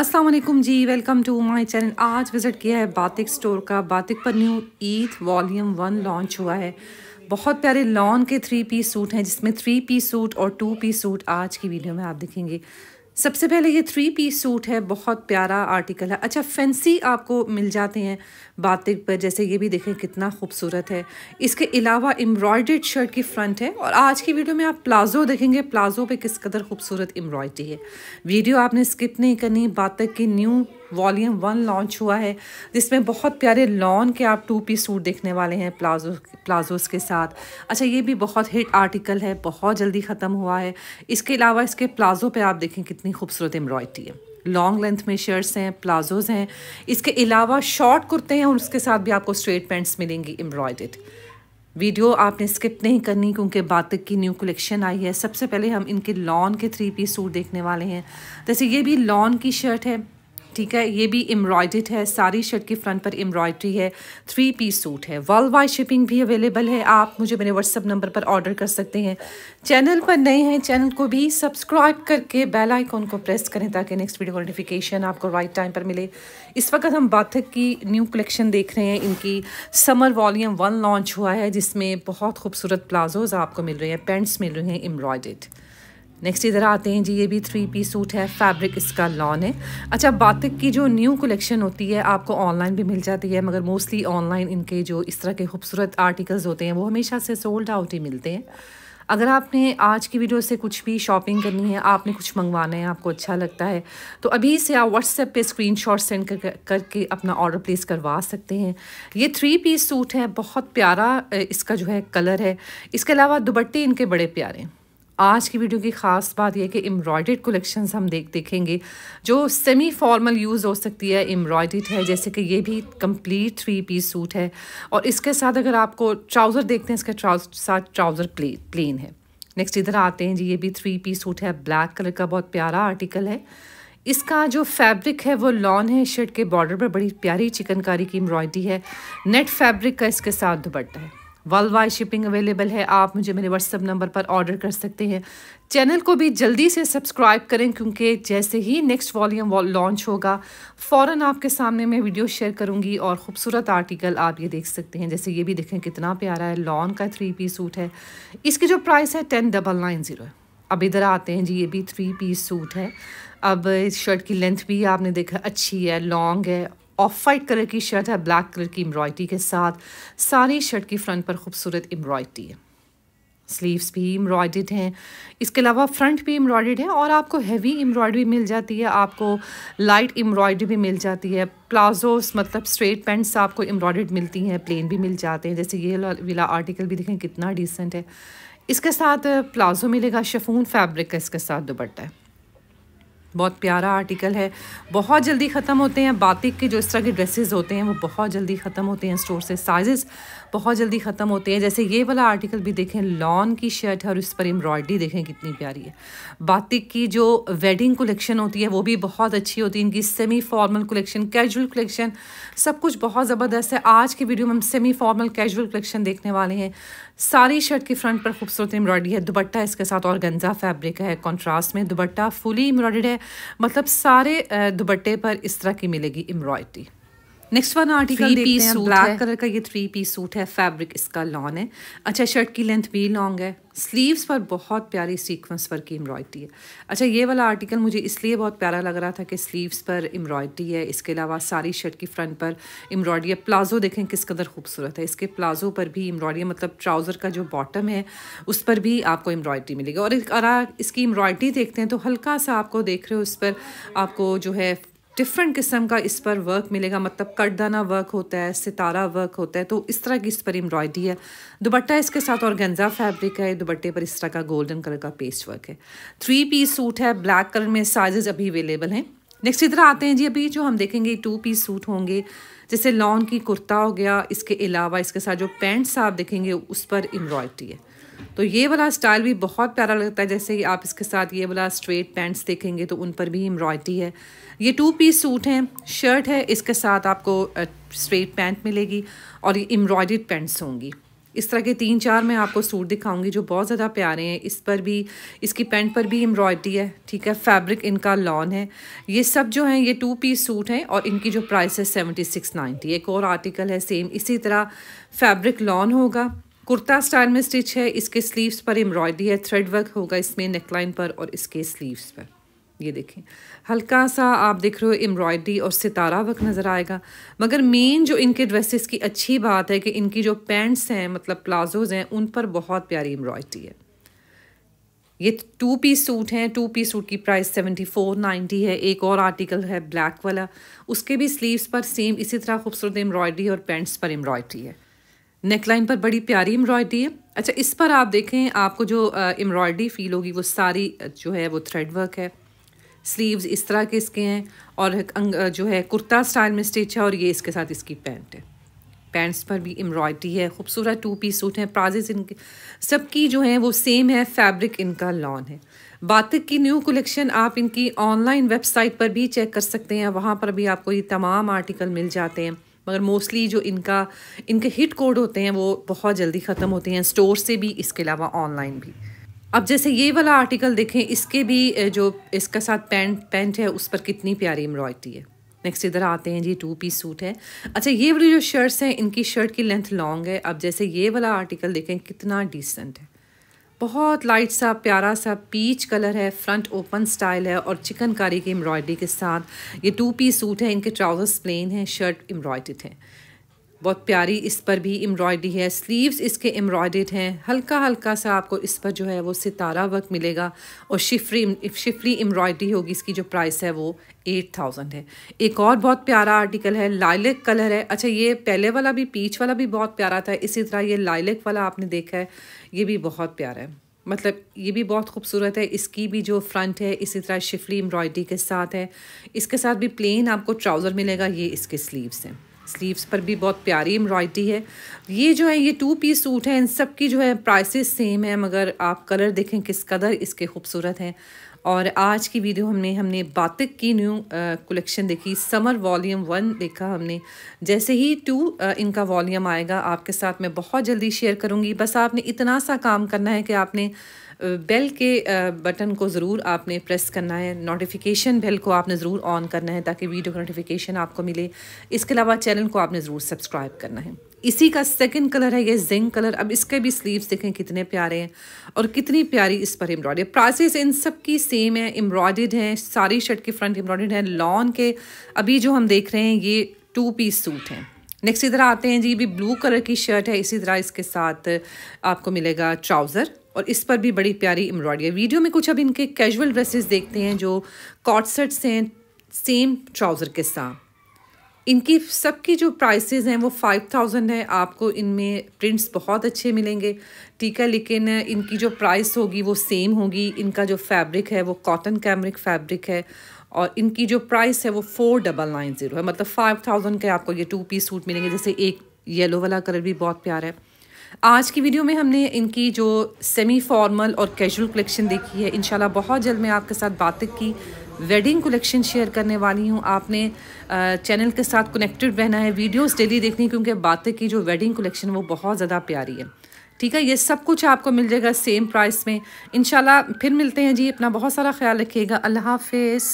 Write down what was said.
Aslam ji welcome to my channel आज visit किया है बातिक स्टोर का बातिक पर new Eid volume one launch हुआ है बहुत प्यारे लॉन के थ्री पीस सूट हैं जिसमें थ्री पीस सूट और टू पीस सूट आज की वीडियो में आप देखेंगे सबसे पहले ये थ्री पीस सूट है बहुत प्यारा आर्टिकल है अच्छा फैंसी आपको मिल जाते हैं बातिक पर जैसे ये भी देखें कितना खूबसूरत है इसके अलावा एम्ब्रॉयडर्ड शर्ट की फ्रंट है और आज की वीडियो में आप प्लाजो देखेंगे प्लाजो पे किस कदर खूबसूरत एम्ब्रॉयडरी है वीडियो आपने स्किप नहीं करनी बातक की न्यू वॉल्यूम वन लॉन्च हुआ है जिसमें बहुत प्यारे लॉन के आप टू पीस सूट देखने वाले हैं प्लाजो प्लाजोज़ के साथ अच्छा ये भी बहुत हिट आर्टिकल है बहुत जल्दी ख़त्म हुआ है इसके अलावा इसके प्लाजो पे आप देखें कितनी खूबसूरत एम्ब्रॉयड्री है लॉन्ग लेंथ में शर्ट्स हैं प्लाजोज़ हैं इसके अलावा शॉर्ट कुर्ते हैं और उसके साथ भी आपको स्ट्रेट पैंट्स मिलेंगी एम्ब्रॉयड वीडियो आपने स्किप नहीं करनी क्योंकि बातक की न्यू कलेक्शन आई है सबसे पहले हम इनके लॉन के थ्री पीस सूट देखने वाले हैं जैसे ये भी लॉन की शर्ट है ठीक है ये भी एम्ब्रॉयडेड है सारी शर्ट के फ्रंट पर एम्ब्रॉयड्री है थ्री पीस सूट है वर्ल्ड वाइड शिपिंग भी अवेलेबल है आप मुझे मेरे व्हाट्सअप नंबर पर ऑर्डर कर सकते हैं चैनल पर नए हैं चैनल को भी सब्सक्राइब करके बेल आइकॉन को प्रेस करें ताकि नेक्स्ट वीडियो नोटिफिकेशन आपको राइट टाइम पर मिले इस वक्त हम बाथक की न्यू कलेक्शन देख रहे हैं इनकी समर वॉल्यूम वन लॉन्च हुआ है जिसमें बहुत खूबसूरत प्लाजोज आपको मिल रहे हैं पेंट्स मिल रहे हैं एम्ब्रॉयड नेक्स्ट इधर आते हैं जी ये भी थ्री पीस सूट है फैब्रिक इसका लॉन है अच्छा बातिक की जो न्यू कलेक्शन होती है आपको ऑनलाइन भी मिल जाती है मगर मोस्टली ऑनलाइन इनके जो इस तरह के खूबसूरत आर्टिकल्स होते हैं वो हमेशा से सोल्ड आउट ही मिलते हैं अगर आपने आज की वीडियो से कुछ भी शॉपिंग करनी है आपने कुछ मंगवाना है आपको अच्छा लगता है तो अभी से आप व्हाट्सएप पे स्क्रीनशॉट सेंड कर, कर करके अपना ऑर्डर प्लेस करवा सकते हैं ये थ्री पीस सूट है बहुत प्यारा इसका जो है कलर है इसके अलावा दुबट्टे इनके बड़े प्यारे हैं आज की वीडियो की ख़ास बात यह कि एम्ब्रॉयडेड कलेक्शंस हम देख देखेंगे जो सेमी फॉर्मल यूज़ हो सकती है एम्ब्रॉयडेड है जैसे कि ये भी कंप्लीट थ्री पीस सूट है और इसके साथ अगर आपको ट्राउज़र देखते हैं इसके साथ ट्राउज़र प्ले प्लेन है नेक्स्ट इधर आते हैं जी ये भी थ्री पीस सूट है ब्लैक कलर का बहुत प्यारा आर्टिकल है इसका जो फैब्रिक है वो लॉन है शर्ट के बॉर्डर पर बड़ी प्यारी चिकनकारी की एम्ब्रॉयडरी है नेट फैब्रिक का इसके साथ दुपट्टा है वर्ल्ड वाइड शिपिंग अवेलेबल है आप मुझे मेरे व्हाट्सअप नंबर पर ऑर्डर कर सकते हैं चैनल को भी जल्दी से सब्सक्राइब करें क्योंकि जैसे ही नेक्स्ट वॉल्यूम लॉन्च होगा फ़ौर आपके सामने मैं वीडियो शेयर करूँगी और ख़ूबसूरत आर्टिकल आप ये देख सकते हैं जैसे ये भी देखें कितना प्यारा है लॉन का थ्री पीस सूट है इसकी जो प्राइस है टेन डबल नाइन ज़ीरो है अब इधर आते हैं जी ये भी थ्री पीस सूट है अब इस शर्ट की लेंथ भी आपने देखा अच्छी है लॉन्ग है ऑफ वाइट कलर की शर्ट है ब्लैक कलर की एम्ब्रॉयडरी के साथ सारी शर्ट की फ्रंट पर खूबसूरत एम्ब्रॉयडरी है स्लीव्स भी एम्ब्रॉयड हैं इसके अलावा फ्रंट भी एम्ब्रॉयड है और आपको हैवी एम्ब्रॉयडरी मिल जाती है आपको लाइट एम्ब्रॉयडरी भी मिल जाती है प्लाजोस मतलब स्ट्रेट पैंट्स आपको एम्ब्रॉयड मिलती हैं प्लेन भी मिल जाते हैं जैसे ये वाला आर्टिकल भी देखें कितना डिसेंट है इसके साथ प्लाजो मिलेगा शफून फैब्रिक का इसके साथ दुपट्टा है बहुत प्यारा आर्टिकल है बहुत जल्दी ख़त्म होते हैं बातिक के जो इस तरह के ड्रेसेस होते हैं वो बहुत जल्दी ख़त्म होते हैं स्टोर से साइजेस बहुत जल्दी ख़त्म होते हैं जैसे ये वाला आर्टिकल भी देखें लॉन की शर्ट है और इस पर एम्ब्रॉयडरी देखें कितनी प्यारी है बातिक की जो वेडिंग कलेक्शन होती है वो भी बहुत अच्छी होती है इनकी semi formal collection casual collection सब कुछ बहुत ज़बरदस्त है आज की वीडियो में हम सेमी फॉर्मल कैजुअल कलेक्शन देखने वाले हैं सारी शर्ट के फ्रंट पर खूबसूरत एम्ब्रॉयडरी है दुपट्टा इसके साथ और गंजा फैब्रिक है कॉन्ट्रास्ट में दुपट्टा फुली एम्ब्रॉयड है मतलब सारे दुपट्टे पर इस तरह की मिलेगी एम्ब्रॉयडरी नेक्स्ट वन आर्टिकल देखते हैं ब्लैक कलर का ये थ्री पीस सूट है फैब्रिक इसका लॉन है अच्छा शर्ट की लेंथ भी लॉन्ग है स्लीव्स पर बहुत प्यारी सीक्वेंस वर्क की एम्ब्रॉयड्री है अच्छा ये वाला आर्टिकल मुझे इसलिए बहुत प्यारा लग रहा था कि स्लीव्स पर एम्ब्रॉयड्री है इसके अलावा सारी शर्ट की फ्रंट पर एम्ब्रॉयड्री है प्लाजो देखें किस कदर खूबसूरत है इसके प्लाजो पर भी एम्ब्रॉयड्री मतलब ट्राउज़र का जो बॉटम है उस पर भी आपको एम्ब्रॉयड्री मिलेगी और इसकी एम्ब्रॉयड्री देखते हैं तो हल्का सा आपको देख रहे हो उस पर आपको जो है डिफरेंट किस्म का इस पर वर्क मिलेगा मतलब कटदाना वर्क होता है सितारा वर्क होता है तो इस तरह की इस पर एम्ब्रॉयडरी है दुपट्टा इसके साथ और गंजा फैब्रिक है दुपट्टे पर इस तरह का गोल्डन कलर का पेस्ट वर्क है थ्री पीस सूट है ब्लैक कलर में साइजेज अभी अवेलेबल हैं नेक्स्ट इधर आते हैं जी अभी जो हम देखेंगे टू पीस सूट होंगे जैसे लॉन की कुर्ता हो गया इसके अलावा इसके साथ जो पैंट्स आप देखेंगे उस पर एम्ब्रॉयडरी है तो ये वाला स्टाइल भी बहुत प्यारा लगता है जैसे आप इसके साथ ये वाला स्ट्रेट पैंट्स देखेंगे तो उन पर भी एम्ब्रॉयडरी है ये टू पीस सूट हैं शर्ट है इसके साथ आपको स्ट्रेट पैंट मिलेगी और ये एम्ब्रॉयड पैंट्स होंगी इस तरह के तीन चार मैं आपको सूट दिखाऊंगी जो बहुत ज़्यादा प्यारे हैं इस पर भी इसकी पैंट पर भी एम्ब्रॉयडरी है ठीक है फैब्रिक इनका लॉन है ये सब जो हैं ये टू पीस सूट हैं और इनकी जो प्राइस है सेवेंटी सिक्स नाइन्टी एक और आर्टिकल है सेम इसी तरह फैब्रिक लॉन होगा कुर्ता स्टाइल में स्टिच है इसके स्लीव्स पर एम्ब्रॉयडरी है थ्रेड वर्क होगा इसमें नेकलाइन पर और इसके स्लीव्स पर ये देखें हल्का सा आप देख रहे हो एम्ब्रॉयडरी और सितारा वर्क नज़र आएगा मगर मेन जो इनके ड्रेसेस की अच्छी बात है कि इनकी जो पैंट्स हैं मतलब प्लाजोज हैं उन पर बहुत प्यारी एम्ब्रॉयडरी है ये टू पीस सूट हैं टू पीस सूट की प्राइस सेवेंटी फोर नाइन्टी है एक और आर्टिकल है ब्लैक वाला उसके भी स्लीव्स पर सेम इसी तरह खूबसूरत एम्ब्रॉयडरी और पैंट्स पर एम्ब्रॉयडरी है नेकलाइन पर बड़ी प्यारी एम्ब्रॉयडरी है अच्छा इस पर आप देखें आपको जो एम्ब्रॉयडरी फील होगी वो सारी जो है वो थ्रेड वर्क है स्लीव्स इस तरह के इसके हैं और जो है कुर्ता स्टाइल में स्टिच है और ये इसके साथ इसकी पैंट है पैंट्स पर भी एम्ब्रॉयडरी है खूबसूरत टू पीस सूट हैं प्राइजेस इनके सबकी जो है वो सेम है फैब्रिक इनका लॉन है बातिक की न्यू कलेक्शन आप इनकी ऑनलाइन वेबसाइट पर भी चेक कर सकते हैं वहाँ पर भी आपको ये तमाम आर्टिकल मिल जाते हैं मगर मोस्टली जो इनका इनके हिट कोड होते हैं वो बहुत जल्दी ख़त्म होते हैं स्टोर से भी इसके अलावा ऑनलाइन भी अब जैसे ये वाला आर्टिकल देखें इसके भी जो इसका साथ पैंट पैंट है उस पर कितनी प्यारी एम्ब्रॉयडरी है नेक्स्ट इधर आते हैं जी टू पीस सूट है अच्छा ये वाली जो शर्ट्स हैं इनकी शर्ट की लेंथ लॉन्ग है अब जैसे ये वाला आर्टिकल देखें कितना डिसेंट है बहुत लाइट सा प्यारा सा पीच कलर है फ्रंट ओपन स्टाइल है और चिकनकारी की एम्ब्रॉयडरी के साथ ये टू पीस सूट है इनके ट्राउज़र्स प्लेन हैं शर्ट एम्ब्रॉयड हैं बहुत प्यारी इस पर भी एम्ब्रॉयडरी है स्लीव्स इसके एम्ब्रॉयडेड हैं हल्का हल्का सा आपको इस पर जो है वो सितारा वर्क मिलेगा और शिफरी शिफरी एम्ब्रॉयडरी होगी इसकी जो प्राइस है वो एट थाउजेंड है एक और बहुत प्यारा आर्टिकल है लाइलक कलर है अच्छा ये पहले वाला भी पीच वाला भी बहुत प्यारा था इसी तरह ये लाइलेक वाला आपने देखा है ये भी बहुत प्यारा है मतलब ये भी बहुत खूबसूरत है इसकी भी जो फ्रंट है इसी तरह शिफली एम्ब्रॉयडरी के साथ है इसके साथ भी प्लेन आपको ट्राउज़र मिलेगा ये इसके स्लीव्स हैं स्लीव्स पर भी बहुत प्यारी एम्ब्रॉयडरी है ये जो है ये टू पीस सूट है इन सब की जो है प्राइसेस सेम है मगर आप कलर देखें किस कदर इसके खूबसूरत हैं और आज की वीडियो हमने हमने बातिक की न्यू कलेक्शन देखी समर वॉल्यूम वन देखा हमने जैसे ही टू आ, इनका वॉल्यूम आएगा आपके साथ मैं बहुत जल्दी शेयर करूँगी बस आपने इतना सा काम करना है कि आपने बेल के बटन को ज़रूर आपने प्रेस करना है नोटिफिकेशन बेल को आपने ज़रूर ऑन करना है ताकि वीडियो का नोटिफिकेशन आपको मिले इसके अलावा चैनल को आपने ज़रूर सब्सक्राइब करना है इसी का सेकंड कलर है ये जिंक कलर अब इसके भी स्लीव्स देखें कितने प्यारे हैं और कितनी प्यारी इस पर एम्ब्रॉयडरी प्राइसेस इन सब की सेम है एम्ब्रॉयडेड हैं सारी शर्ट के फ्रंट एम्ब्रॉयड हैं लॉन के अभी जो हम देख रहे हैं ये टू पीस सूट हैं नेक्स्ट इधर आते हैं जी भी ब्लू कलर की शर्ट है इसी तरह इसके साथ आपको मिलेगा ट्राउज़र और इस पर भी बड़ी प्यारी एम्ब्रॉयडरी वीडियो में कुछ अब इनके कैजुअल ड्रेसेस देखते हैं जो कॉट सेट्स हैं सेम ट्राउज़र के साथ इनकी सबकी जो प्राइसेस हैं वो फाइव थाउजेंड है आपको इनमें प्रिंट्स बहुत अच्छे मिलेंगे ठीक है लेकिन इनकी जो प्राइस होगी वो सेम होगी इनका जो फैब्रिक है वो कॉटन कैमरिक फैब्रिक है और इनकी जो प्राइस है वो फोर डबल नाइन ज़ीरो है मतलब फाइव थाउजेंड के आपको ये टू पीस सूट मिलेंगे जैसे एक येलो वाला कलर भी बहुत प्यारा है आज की वीडियो में हमने इनकी जो सेमी फॉर्मल और कैजुअल कलेक्शन देखी है इनशाला बहुत जल्द मैं आपके साथ बातें की वेडिंग कलेक्शन शेयर करने वाली हूँ आपने चैनल के साथ कनेक्टेड रहना है वीडियोस डेली देखनी क्योंकि बातें की जो वेडिंग कलेक्शन वो बहुत ज़्यादा प्यारी है ठीक है ये सब कुछ आपको मिल जाएगा सेम प्राइस में इनशाला फिर मिलते हैं जी अपना बहुत सारा ख्याल रखिएगा अल्लाह हाफिज़